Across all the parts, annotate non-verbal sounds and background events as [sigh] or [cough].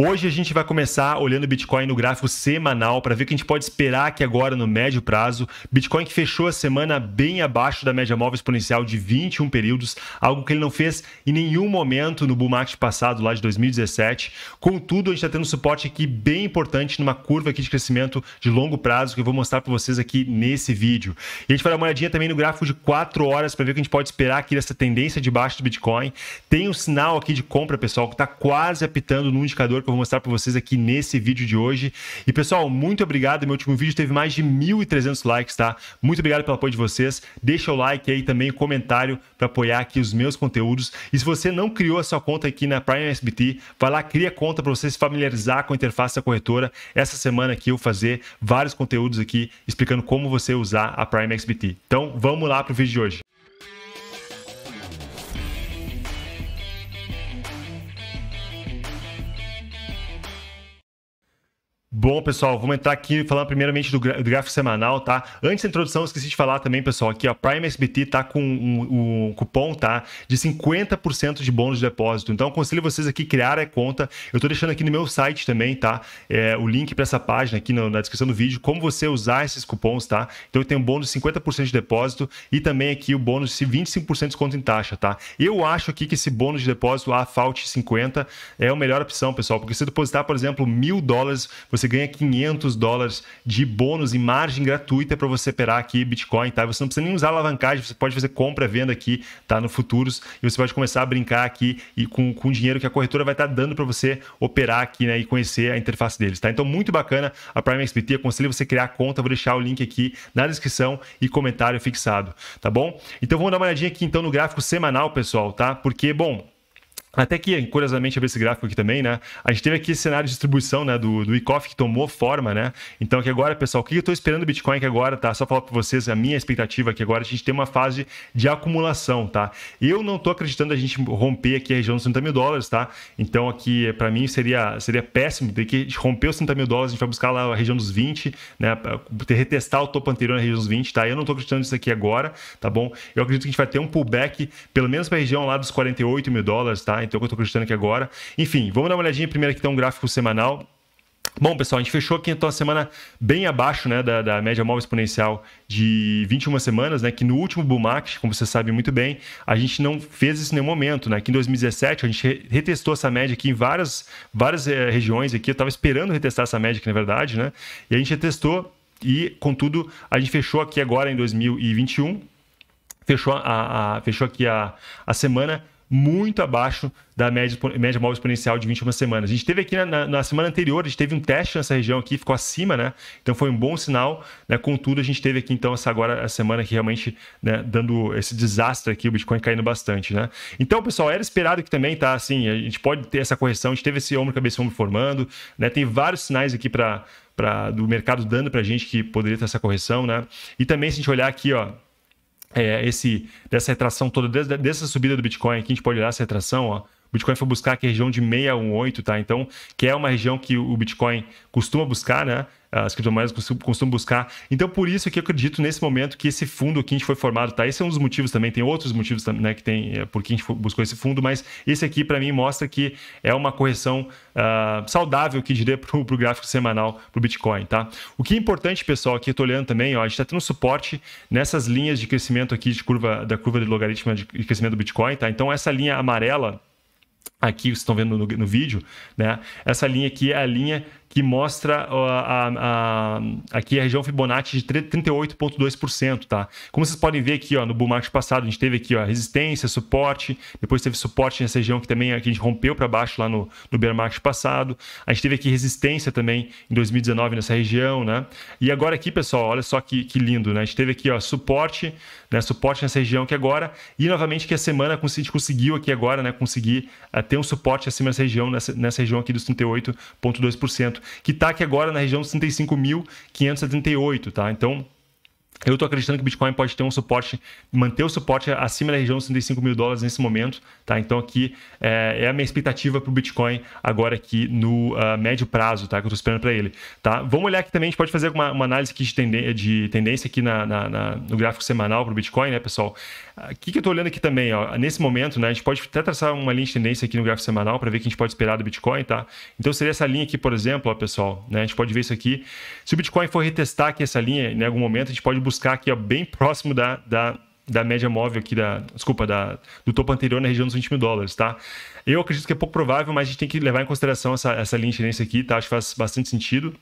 Hoje a gente vai começar olhando o Bitcoin no gráfico semanal para ver o que a gente pode esperar aqui agora no médio prazo. Bitcoin que fechou a semana bem abaixo da média móvel exponencial de 21 períodos, algo que ele não fez em nenhum momento no bull market passado, lá de 2017. Contudo, a gente está tendo suporte aqui bem importante numa curva aqui de crescimento de longo prazo que eu vou mostrar para vocês aqui nesse vídeo. E a gente vai dar uma olhadinha também no gráfico de 4 horas para ver o que a gente pode esperar aqui dessa tendência de baixo do Bitcoin. Tem um sinal aqui de compra, pessoal, que está quase apitando no indicador que eu vou mostrar para vocês aqui nesse vídeo de hoje. E pessoal, muito obrigado. Meu último vídeo teve mais de 1.300 likes, tá? Muito obrigado pelo apoio de vocês. Deixa o like aí também, comentário para apoiar aqui os meus conteúdos. E se você não criou a sua conta aqui na Prime SBT, vai lá, cria conta para você se familiarizar com a interface da corretora. Essa semana aqui eu vou fazer vários conteúdos aqui explicando como você usar a Prime XBT. Então, vamos lá para o vídeo de hoje. Bom, pessoal, vamos entrar aqui falando primeiramente do, gráfico semanal, tá? Antes da introdução, esqueci de falar também, pessoal, que a Prime SBT tá com um, um cupom, tá? De 50% de bônus de depósito. Então, aconselho vocês aqui criar a conta. Eu tô deixando aqui no meu site também, tá? É, o link para essa página aqui na, na descrição do vídeo, como você usar esses cupons, tá? Então, eu tenho um bônus de 50% de depósito e também aqui o bônus de 25% de desconto em taxa, tá? Eu acho aqui que esse bônus de depósito, a FAUT 50, é a melhor opção, pessoal, porque se depositar, por exemplo, mil dólares, você você ganha 500 dólares de bônus e margem gratuita para você operar aqui Bitcoin, tá? Você não precisa nem usar alavancagem, você pode fazer compra e venda aqui, tá? No futuros e você pode começar a brincar aqui e com, com o dinheiro que a corretora vai estar tá dando para você operar aqui, né? E conhecer a interface deles, tá? Então, muito bacana a Prime XBT. Aconselho você criar a conta, vou deixar o link aqui na descrição e comentário fixado, tá bom? Então, vamos dar uma olhadinha aqui então no gráfico semanal, pessoal, tá? Porque, bom, até que, curiosamente, abrir esse gráfico aqui também, né? A gente teve aqui esse cenário de distribuição, né? Do, do ICOF que tomou forma, né? Então, aqui agora, pessoal, o que eu estou esperando do Bitcoin que agora, tá? Só falar para vocês a minha expectativa que agora a gente tem uma fase de acumulação, tá? Eu não estou acreditando a gente romper aqui a região dos 30 mil dólares, tá? Então, aqui, para mim, seria, seria péssimo ter que romper os 30 mil dólares, a gente vai buscar lá a região dos 20, né? Retestar o topo anterior na região dos 20, tá? Eu não estou acreditando nisso aqui agora, tá bom? Eu acredito que a gente vai ter um pullback, pelo menos para a região lá dos 48 mil dólares, tá? então que eu estou acreditando aqui agora. Enfim, vamos dar uma olhadinha primeiro aqui, tem então, um gráfico semanal. Bom, pessoal, a gente fechou aqui então a semana bem abaixo né, da, da, média móvel exponencial de 21 semanas, né? Que no último bull market, como você sabe muito bem, a gente não fez isso em nenhum momento, né? Que em 2017 a gente retestou essa média aqui em várias, várias eh, regiões aqui. Eu estava esperando retestar essa média aqui, na verdade, né? E a gente retestou e, contudo, a gente fechou aqui agora em 2021, fechou, a, a fechou aqui a, a semana muito abaixo da média, média móvel exponencial de 21 semanas. A gente teve aqui na, na, na, semana anterior, a gente teve um teste nessa região aqui, ficou acima, né? Então foi um bom sinal, né? Contudo, a gente teve aqui então essa agora a semana que realmente, né, dando esse desastre aqui, o Bitcoin caindo bastante, né? Então, pessoal, era esperado que também tá assim, a gente pode ter essa correção, a gente teve esse ombro cabeça ombro formando, né? Tem vários sinais aqui para do mercado dando para a gente que poderia ter essa correção, né? E também se a gente olhar aqui, ó, é, esse, dessa retração toda, dessa, subida do Bitcoin aqui, a gente pode olhar essa retração, ó, o Bitcoin foi buscar aqui a região de 618, tá? Então, que é uma região que o Bitcoin costuma buscar, né? As criptomoedas costumam buscar. Então, por isso que eu acredito nesse momento que esse fundo aqui a gente foi formado, tá? Esse é um dos motivos também, tem outros motivos né, que tem eh, por que a gente buscou esse fundo, mas esse aqui para mim mostra que é uma correção uh, saudável, que diria, [laughs] para o gráfico semanal para o Bitcoin, tá? O que é importante, pessoal, aqui eu tô olhando também, ó, a gente está tendo suporte nessas linhas de crescimento aqui de curva, da curva de logaritmo de crescimento do Bitcoin, tá? Então, essa linha amarela aqui vocês estão vendo no, no vídeo, né? Essa linha aqui é a linha que mostra a, a, a, aqui a região Fibonacci de 38,2%, tá? Como vocês podem ver aqui, ó, no bull market passado, a gente teve aqui, ó, resistência, suporte, depois teve suporte nessa região que também a gente rompeu para baixo lá no, no bear market passado, a gente teve aqui resistência também em 2019 nessa região, né? E agora aqui, pessoal, olha só que, que lindo, né? A gente teve aqui, ó, suporte, né, suporte nessa região aqui agora, e novamente que a semana a gente conseguiu aqui agora, né, conseguir uh, ter um suporte acima dessa região, nessa, nessa região aqui dos 38,2% que está aqui agora na região dos 35.578, tá? Então, eu estou acreditando que o Bitcoin pode ter um suporte, manter o suporte acima da região dos 65 mil dólares nesse momento, tá? Então aqui é, é a minha expectativa para o Bitcoin agora aqui no uh, médio prazo, tá? Que eu estou esperando para ele, tá? Vamos olhar aqui também, a gente pode fazer uma, uma análise aqui de, tendência, de tendência aqui na, na, na, no gráfico semanal para o Bitcoin, né, pessoal? Ah, o que, que eu estou olhando aqui também, ó, nesse momento, né, a gente pode até traçar uma linha de tendência aqui no gráfico semanal para ver o que a gente pode esperar do Bitcoin, tá? Então seria essa linha aqui, por exemplo, ó, pessoal, né, a gente pode ver isso aqui. Se o Bitcoin for retestar aqui essa linha, em algum momento, a gente pode buscar aqui, ó, bem próximo da, da, da média móvel aqui, da, desculpa, da, do topo anterior na região dos 20 mil dólares, tá? Eu acredito que é pouco provável, mas a gente tem que levar em consideração essa, essa linha de tendência aqui, tá? Acho que faz bastante sentido.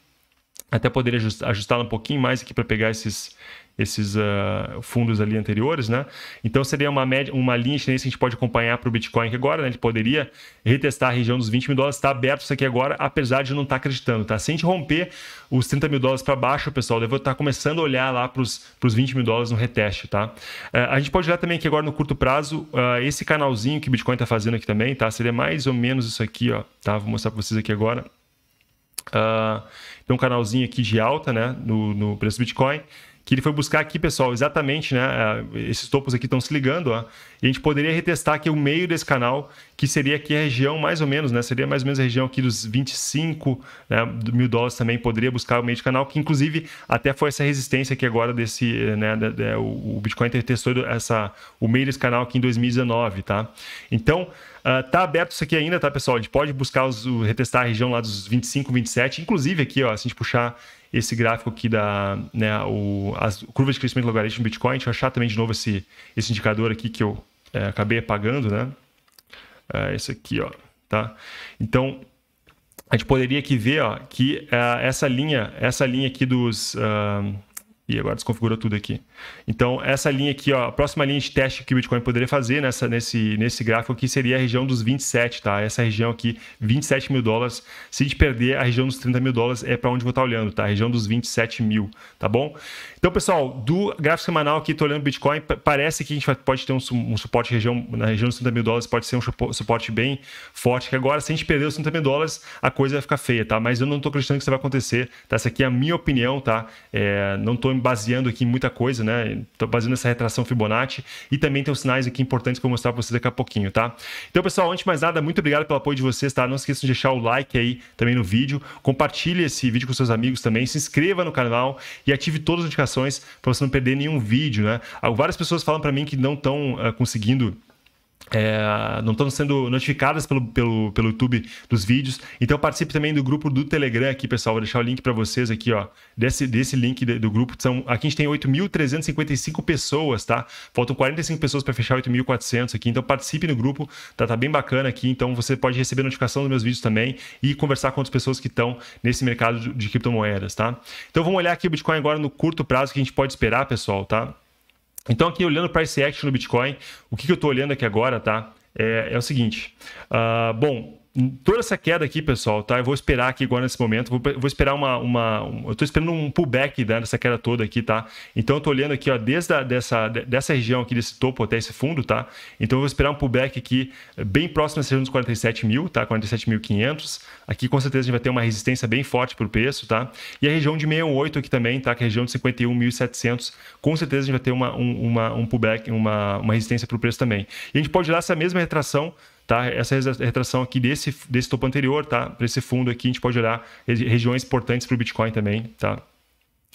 Até poderia ajustá-la um pouquinho mais aqui para pegar esses, esses uh, fundos ali anteriores, né? Então seria uma média, uma linha chinesa que a gente pode acompanhar para o Bitcoin aqui agora, né? Ele poderia retestar a região dos 20 mil dólares, está aberto isso aqui agora, apesar de não estar tá acreditando, tá? Se a gente romper os 30 mil dólares para baixo, pessoal, eu vou estar tá começando a olhar lá para os 20 mil dólares no reteste, tá? Uh, a gente pode olhar também aqui agora no curto prazo, uh, esse canalzinho que o Bitcoin está fazendo aqui também, tá? Seria mais ou menos isso aqui, ó, tá? Vou mostrar para vocês aqui agora. Uh, tem um canalzinho aqui de alta, né, no, no preço do Bitcoin que ele foi buscar aqui, pessoal, exatamente, né? Eh, esses topos aqui estão se ligando, ó. E a gente poderia retestar aqui o meio desse canal, que seria aqui a região mais ou menos, né? Seria mais ou menos a região aqui dos 25 né, mil dólares também, poderia buscar o meio de canal, que inclusive até foi essa resistência aqui agora desse, eh, né? o Bitcoin testou essa, o meio desse canal aqui em 2019, tá? Então, Uh, tá aberto isso aqui ainda, tá, pessoal? A gente pode buscar, os, o, retestar a região lá dos 25, 27. Inclusive aqui, ó, se a gente puxar esse gráfico aqui da né, o, as curvas de crescimento logarítmico do Bitcoin, deixa eu achar também de novo esse, esse indicador aqui que eu é, acabei apagando, né? É, esse aqui, ó, tá? Então, a gente poderia aqui ver ó, que é, essa linha essa linha aqui dos uh, e agora desconfigura tudo aqui. Então, essa linha aqui, ó, a próxima linha de teste que o Bitcoin poderia fazer nessa, nesse, nesse gráfico aqui seria a região dos 27, tá? Essa região aqui, 27 mil dólares. Se a gente perder a região dos 30 mil dólares, é para onde vou estar tá olhando, tá? A região dos 27 mil, tá bom? Então, pessoal, do gráfico semanal aqui, tô olhando o Bitcoin, parece que a gente pode ter um, um suporte região, na região dos 30 mil dólares, pode ser um suporte bem forte, que agora, se a gente perder os 30 mil dólares, a coisa vai ficar feia, tá? Mas eu não tô acreditando que isso vai acontecer, tá? Essa aqui é a minha opinião, tá? É, não tô me baseando aqui em muita coisa, né? Estou baseando essa retração Fibonacci e também tem os sinais aqui importantes que eu vou mostrar para vocês daqui a pouquinho, tá? Então, pessoal, antes de mais nada, muito obrigado pelo apoio de vocês, tá? Não esqueçam de deixar o like aí também no vídeo, compartilhe esse vídeo com seus amigos também, se inscreva no canal e ative todas as notificações para você não perder nenhum vídeo, né? Várias pessoas falam para mim que não estão uh, eh, conseguindo é, não estão sendo notificadas pelo, pelo, pelo YouTube dos vídeos. Então participe também do grupo do Telegram aqui, pessoal. Vou deixar o link para vocês aqui, ó. Desse, desse link de, do grupo. São, aqui a gente tem 8.355 pessoas, tá? Faltam 45 pessoas para fechar 8.400 aqui. Então participe no grupo, tá? Tá bem bacana aqui. Então você pode receber notificação dos meus vídeos também e conversar com outras pessoas que estão nesse mercado de, de criptomoedas, tá? Então vamos olhar aqui o Bitcoin agora no curto prazo que a gente pode esperar, pessoal, tá? Então, aqui olhando price action no Bitcoin, o que, que eu estou olhando aqui agora, tá? É, é o seguinte. Uh, bom, toda essa queda aqui, pessoal, tá? Eu vou esperar aqui agora nesse momento, vou, vou esperar uma, uma, um, Eu tô esperando um pullback né, dessa queda toda aqui, tá? Então eu tô olhando aqui, ó, desde a, dessa, dessa região aqui, desse topo até esse fundo, tá? Então eu vou esperar um pullback aqui eh, bem próximo dessa região dos 47 mil, tá? 47.500. Aqui com certeza a gente vai ter uma resistência bem forte pro preço, tá? E a região de 68 aqui também, tá? Que é a região de 51.700, com certeza a gente vai ter uma, um, uma, um pullback, uma, uma resistência pro preço também. E a gente pode dar essa é mesma retração tá? Essa retração aqui desse, desse topo anterior, tá? Para esse fundo aqui, a gente pode olhar regiões importantes para o Bitcoin também, tá?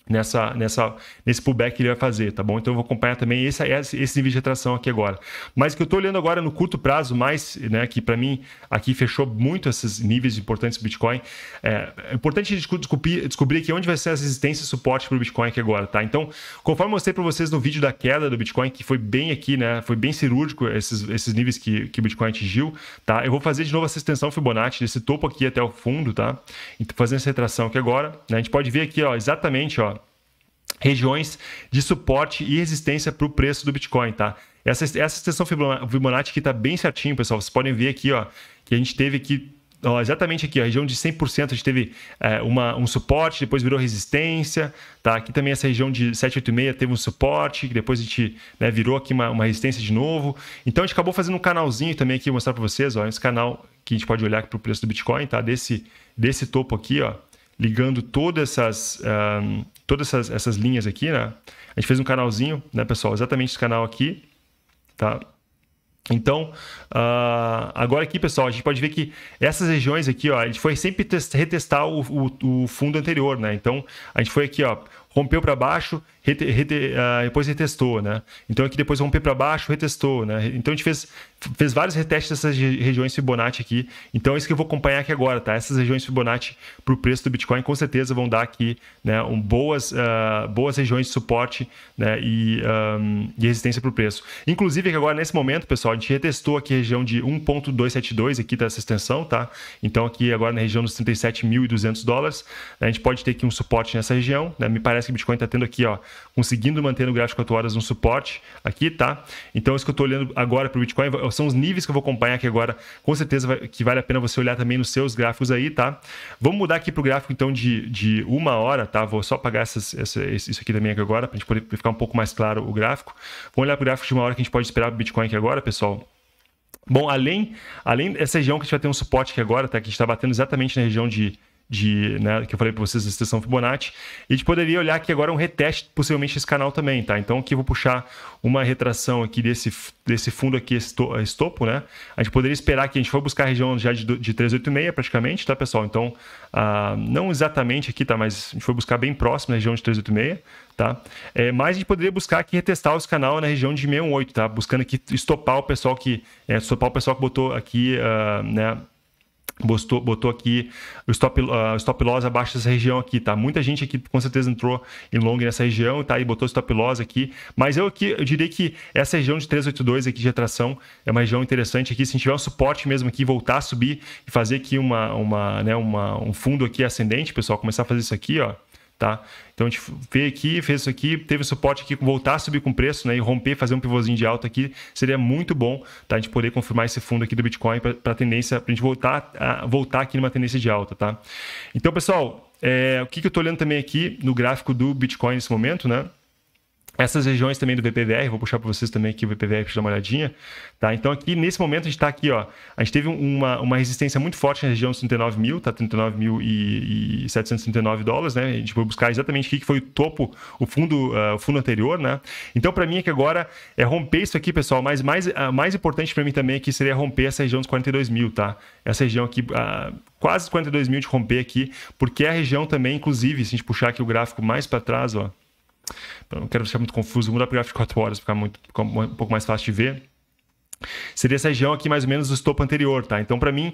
nessa, nessa, nesse pullback que ele vai fazer, tá bom? Então eu vou acompanhar também esse, esse nível de retração aqui agora. Mas o que eu estou olhando agora no curto prazo, mais, né, que para mim aqui fechou muito esses níveis importantes do Bitcoin, é, é importante descobrir, descobrir aqui onde vai ser as resistências e suporte para o Bitcoin aqui agora, tá? Então, conforme eu mostrei para vocês no vídeo da queda do Bitcoin, que foi bem aqui, né, foi bem cirúrgico esses, esses níveis que, que o Bitcoin atingiu, tá? Eu vou fazer de novo essa extensão Fibonacci desse topo aqui até o fundo, tá? Então, fazendo essa retração aqui agora, né, a gente pode ver aqui, ó, exatamente, ó, regiões de suporte e resistência para o preço do Bitcoin, tá? Essa, essa extensão Fibonacci aqui está bem certinho, pessoal. Vocês podem ver aqui, ó, que a gente teve aqui ó, exatamente aqui, a região de 100%, a gente teve é, uma, um suporte, depois virou resistência, tá? Aqui também essa região de 786 teve um suporte, depois a gente né, virou aqui uma, uma, resistência de novo. Então a gente acabou fazendo um canalzinho também aqui, vou mostrar para vocês, ó, esse canal que a gente pode olhar para o preço do Bitcoin, tá? Desse, desse topo aqui, ó, ligando todas essas, um, todas essas, essas linhas aqui, né? A gente fez um canalzinho, né, pessoal? Exatamente esse canal aqui, tá? Então, uh, agora aqui, pessoal, a gente pode ver que essas regiões aqui, ó, a gente foi sempre retestar o, o, o fundo anterior, né? Então, a gente foi aqui, ó, rompeu para baixo, rete, rete, uh, depois retestou, né? Então aqui depois rompeu para baixo, retestou, né? Então a gente fez, fez vários retestes dessas regiões Fibonacci aqui. Então é isso que eu vou acompanhar aqui agora, tá? Essas regiões Fibonacci para o preço do Bitcoin com certeza vão dar aqui, né? Um, boas, uh, boas regiões de suporte né? e, um, e resistência para o preço. Inclusive que agora nesse momento, pessoal, a gente retestou aqui a região de 1.272 aqui dessa extensão, tá? Então aqui agora na região dos 37.200 dólares, né? a gente pode ter aqui um suporte nessa região, né? Me parece parece que o Bitcoin está tendo aqui, ó, conseguindo manter no gráfico 4 horas um suporte aqui, tá? Então, isso que eu estou olhando agora para o Bitcoin são os níveis que eu vou acompanhar aqui agora. Com certeza vai, que vale a pena você olhar também nos seus gráficos aí, tá? Vamos mudar aqui para o gráfico, então, de, de uma hora, tá? Vou só apagar essas, essa, isso aqui também aqui agora, para a gente poder ficar um pouco mais claro o gráfico. Vamos olhar para o gráfico de uma hora que a gente pode esperar o Bitcoin aqui agora, pessoal. Bom, além, além dessa região que a gente vai ter um suporte aqui agora, tá? Que a gente está batendo exatamente na região de de, né, que eu falei para vocês da extensão Fibonacci. E a gente poderia olhar que agora um reteste, possivelmente, esse canal também, tá? Então aqui eu vou puxar uma retração aqui desse, desse fundo aqui, estopo, né? A gente poderia esperar que a gente for buscar a região já de, de 386 praticamente, tá, pessoal? Então, ah, não exatamente aqui, tá? Mas a gente foi buscar bem próximo na região de 386, tá? É, mas a gente poderia buscar aqui retestar os canal na região de 618, tá? Buscando aqui estopar o pessoal que... É, estopar o pessoal que botou aqui, uh, né? Botou, botou aqui o stop, uh, stop loss abaixo dessa região aqui, tá? Muita gente aqui com certeza entrou em long nessa região, tá? E botou stop loss aqui. Mas eu aqui, eu diria que essa região de 382 aqui de atração é uma região interessante aqui. Se tiver um suporte mesmo aqui, voltar a subir e fazer aqui uma, uma, né, uma, um fundo aqui ascendente, pessoal, começar a fazer isso aqui, ó Tá? Então a gente veio aqui, fez isso aqui, teve suporte aqui, voltar a subir com preço né, e romper, fazer um pivôzinho de alta aqui, seria muito bom tá? a gente poder confirmar esse fundo aqui do Bitcoin para a tendência, para a gente voltar, a, voltar aqui numa tendência de alta. Tá? Então, pessoal, é, o que, que eu estou olhando também aqui no gráfico do Bitcoin nesse momento, né? Essas regiões também do VPVR, vou puxar para vocês também aqui o VPVR para dar uma olhadinha. Tá? Então, aqui nesse momento, a gente está aqui, ó. A gente teve uma, uma resistência muito forte na região dos 39 mil, tá? 39 mil e, e 739 dólares, né? A gente foi buscar exatamente o que foi o topo, o fundo, uh, o fundo anterior, né? Então, para mim é que agora é romper isso aqui, pessoal, mas mais, uh, mais importante para mim também aqui seria romper essa região dos 42 mil, tá? Essa região aqui, uh, quase 42 mil de romper aqui, porque é a região também, inclusive, se a gente puxar aqui o gráfico mais para trás, ó não quero ficar muito confuso, mudar para gráfico de 4 horas, ficar muito, um pouco mais fácil de ver. Seria essa região aqui, mais ou menos, do topo anterior, tá? Então, para mim,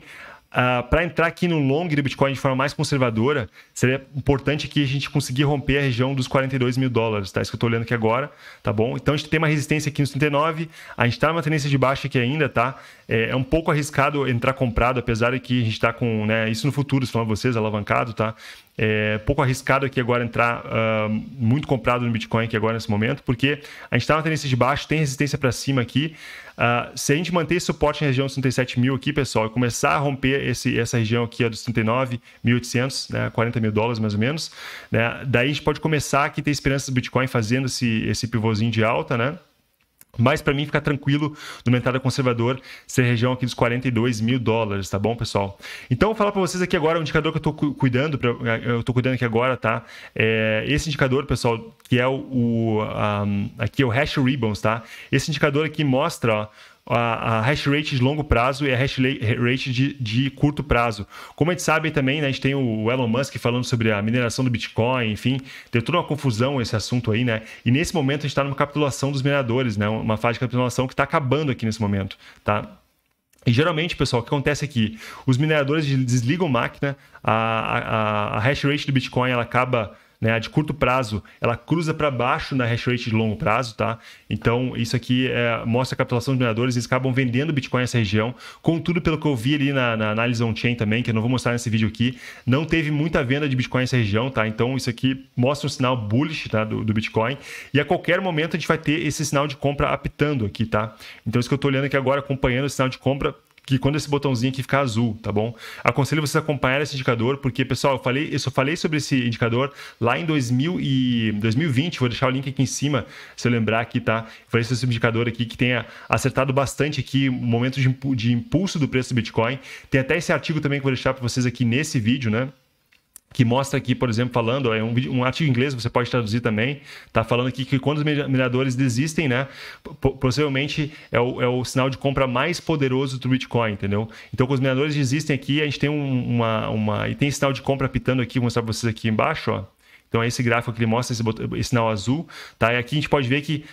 Uh, ah, para entrar aqui no long do Bitcoin de forma mais conservadora, seria importante que a gente conseguir romper a região dos 42 mil dólares, tá? Isso que eu estou olhando aqui agora, tá bom? Então a gente tem uma resistência aqui nos 39, a gente está numa tendência de baixa aqui ainda, tá? É, é, um pouco arriscado entrar comprado, apesar de que a gente está com, né, isso no futuro, se falando vocês, alavancado, tá? É pouco arriscado aqui agora entrar uh, muito comprado no Bitcoin aqui agora nesse momento, porque a gente está na tendência de baixo, tem resistência para cima aqui. Uh, se a gente manter esse suporte na região dos 37 mil aqui, pessoal, e começar a romper esse, essa região aqui ó, dos 39.800, né, 40 mil dólares mais ou menos, né, daí a gente pode começar aqui ter esperança do Bitcoin fazendo esse, esse pivôzinho de alta, né? Mas para mim ficar tranquilo no mercado conservador ser região aqui dos 42 mil dólares, tá bom, pessoal? Então, vou falar para vocês aqui agora o um indicador que eu estou cuidando, pra, eu estou cuidando aqui agora, tá? É, esse indicador, pessoal, que é o, o um, aqui é o hash ribbons, tá? Esse indicador aqui mostra ó, a, a, hash rate de longo prazo e a hash rate de, de, curto prazo. Como a gente sabe também, né, a gente tem o Elon Musk falando sobre a mineração do Bitcoin, enfim, deu toda uma confusão esse assunto aí, né? E nesse momento a gente está numa capitulação dos mineradores, né? Uma fase de capitulação que está acabando aqui nesse momento, tá? E geralmente, pessoal, o que acontece aqui? Os mineradores desligam máquina, a, a, a hash rate do Bitcoin ela acaba né? A de curto prazo, ela cruza para baixo na hash rate de longo prazo, tá? Então, isso aqui é, mostra a capitulação dos mineradores, eles acabam vendendo Bitcoin nessa região. Contudo, pelo que eu vi ali na, na análise on-chain também, que eu não vou mostrar nesse vídeo aqui, não teve muita venda de Bitcoin nessa região, tá? Então, isso aqui mostra um sinal bullish tá? do, do Bitcoin. E a qualquer momento a gente vai ter esse sinal de compra apitando aqui, tá? Então, isso que eu estou olhando aqui agora, acompanhando o sinal de compra, que quando esse botãozinho aqui ficar azul, tá bom? Aconselho vocês a acompanhar esse indicador, porque, pessoal, eu, falei, eu só falei sobre esse indicador lá em 2000 e 2020, vou deixar o link aqui em cima, se eu lembrar aqui, tá? Eu falei sobre esse indicador aqui que tenha acertado bastante aqui o momento de, de impulso do preço do Bitcoin. Tem até esse artigo também que eu vou deixar para vocês aqui nesse vídeo, né? que mostra aqui, por exemplo, falando, é um, um artigo em inglês, você pode traduzir também, tá falando aqui que quando os mineradores desistem, né, possivelmente é o, é o sinal de compra mais poderoso do Bitcoin, entendeu? Então, quando os mineradores desistem aqui, a gente tem uma, uma... E tem sinal de compra pitando aqui, vou mostrar pra vocês aqui embaixo, ó. Então é esse gráfico que ele mostra, esse, botão, esse sinal azul, tá? E aqui a gente pode ver que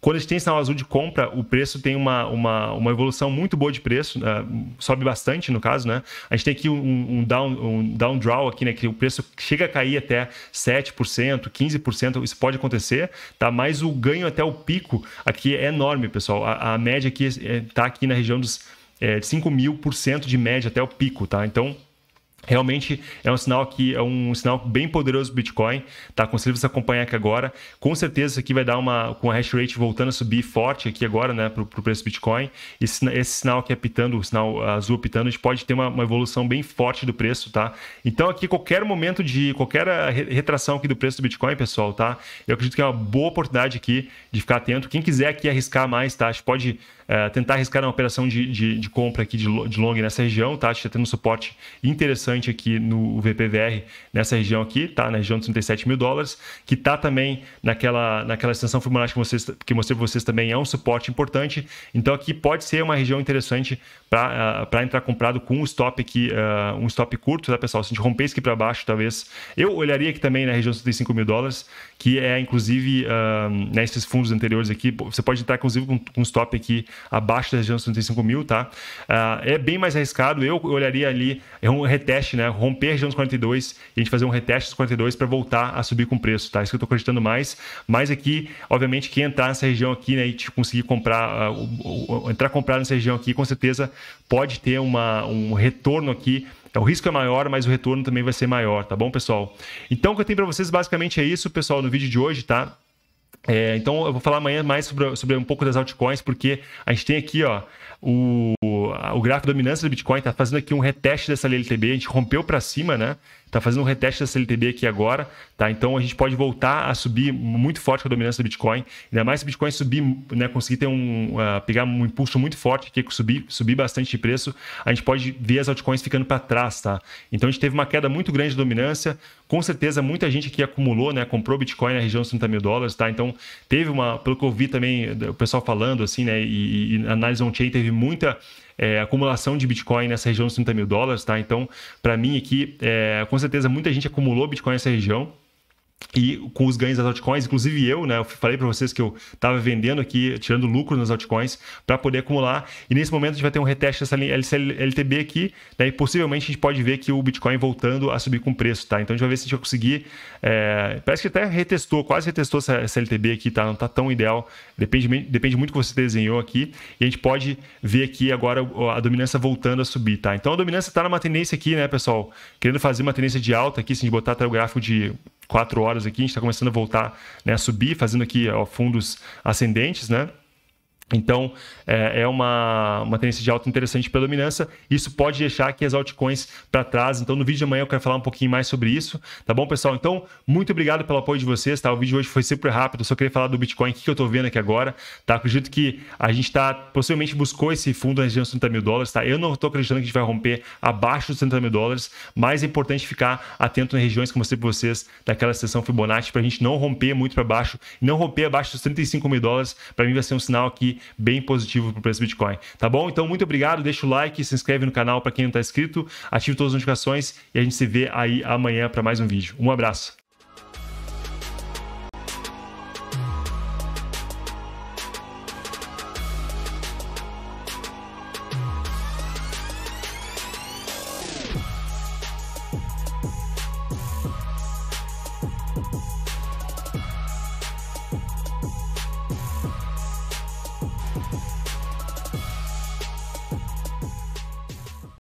quando a gente tem sinal azul de compra, o preço tem uma, uma, uma evolução muito boa de preço, uh, sobe bastante no caso, né? A gente tem aqui um, um, down, um down draw aqui, né? Que o preço chega a cair até 7%, 15%, isso pode acontecer, tá? Mas o ganho até o pico aqui é enorme, pessoal. A, a média aqui está é, tá aqui na região dos é, 5 mil por cento de média até o pico, tá? Então Realmente é um sinal que é um sinal bem poderoso do Bitcoin, tá? Aconselho você acompanhar aqui agora. Com certeza isso aqui vai dar uma com a hash rate voltando a subir forte aqui agora, né, para o preço do Bitcoin. Esse, esse sinal é pitando, o sinal azul pitando, a gente pode ter uma, uma, evolução bem forte do preço, tá? Então aqui qualquer momento de qualquer eh, retração aqui do preço do Bitcoin, pessoal, tá? Eu acredito que é uma boa oportunidade aqui de ficar atento. Quem quiser aqui arriscar mais, tá? A gente pode é, tentar arriscar uma operação de, de, de compra aqui de, de, long nessa região, tá? A gente tá tendo um suporte interessante aqui no VPVR nessa região aqui, tá? Na região de 37 mil dólares, que tá também naquela, naquela extensão Fibonacci que, vocês, que mostrei para vocês também, é um suporte importante. Então aqui pode ser uma região interessante para uh, ah, entrar comprado com um stop aqui, uh, um stop curto, tá, pessoal? Se a gente romper isso aqui para baixo, talvez. Eu olharia aqui também na região de 35 mil dólares, que é inclusive uh, ah, nesses né, fundos anteriores aqui, você pode entrar inclusive com um stop aqui abaixo da região dos 35 mil, tá? Uh, é bem mais arriscado. Eu olharia ali, é um reteste, né? Romper a região dos 42 e a gente fazer um reteste dos 42 para voltar a subir com preço, tá? Isso que eu estou acreditando mais. Mas aqui, obviamente, quem entrar nessa região aqui, né, e conseguir comprar, uh, uh, entrar comprar nessa região aqui, com certeza pode ter uma, um retorno aqui então, o risco é maior, mas o retorno também vai ser maior, tá bom, pessoal? Então, o que eu tenho para vocês basicamente é isso, pessoal, no vídeo de hoje, tá? É, então eu vou falar amanhã mais sobre, sobre um pouco das altcoins, porque a gente tem aqui ó, o, o gráfico de dominância do Bitcoin, está fazendo aqui um reteste dessa LTB, a gente rompeu para cima, né? está fazendo um reteste da CLTB aqui agora, tá? Então a gente pode voltar a subir muito forte com a dominância do Bitcoin, ainda mais se o Bitcoin subir, né, conseguir ter um, uh, pegar um impulso muito forte aqui, subir, subir bastante de preço, a gente pode ver as altcoins ficando para trás, tá? Então a gente teve uma queda muito grande de dominância, com certeza muita gente aqui acumulou, né, comprou Bitcoin na região dos 30 mil dólares, tá? Então teve uma, pelo que eu vi também o pessoal falando assim, né, e, e análise on-chain teve muita é, acumulação de Bitcoin nessa região dos 30 mil dólares, tá? Então, para mim aqui, é, com certeza muita gente acumulou Bitcoin nessa região, e com os ganhos das altcoins, inclusive eu, né, eu falei para vocês que eu estava vendendo aqui, tirando lucro nas altcoins para poder acumular. E nesse momento a gente vai ter um reteste dessa LCL, LTB aqui, né, e possivelmente a gente pode ver que o Bitcoin voltando a subir com preço, tá? Então a gente vai ver se a gente vai conseguir. É... parece que até retestou, quase retestou essa, essa LTB aqui, tá? Não tá tão ideal. Depende, depende muito do que você desenhou aqui. E a gente pode ver aqui agora a dominância voltando a subir, tá? Então a dominância está numa tendência aqui, né, pessoal? Querendo fazer uma tendência de alta aqui, se a gente botar até o gráfico de quatro horas aqui, a gente está começando a voltar né, a subir, fazendo aqui ó, fundos ascendentes, né? Então, é, é, uma, uma tendência de alta interessante pela dominância. Isso pode deixar aqui as altcoins para trás. Então, no vídeo de amanhã eu quero falar um pouquinho mais sobre isso. Tá bom, pessoal? Então, muito obrigado pelo apoio de vocês. Tá? O vídeo de hoje foi super rápido. Eu só queria falar do Bitcoin, o que eu estou vendo aqui agora. Tá? Acredito que a gente tá, possivelmente buscou esse fundo na região dos 30 mil dólares. Tá? Eu não estou acreditando que a gente vai romper abaixo dos 30 mil dólares. Mas é importante ficar atento nas regiões que eu mostrei para vocês daquela sessão Fibonacci para a gente não romper muito para baixo. Não romper abaixo dos 35 mil dólares, para mim vai ser um sinal aqui bem positivo para o preço do Bitcoin, tá bom? Então, muito obrigado, deixa o like, se inscreve no canal para quem não está inscrito, ative todas as notificações e a gente se vê aí amanhã para mais um vídeo. Um abraço!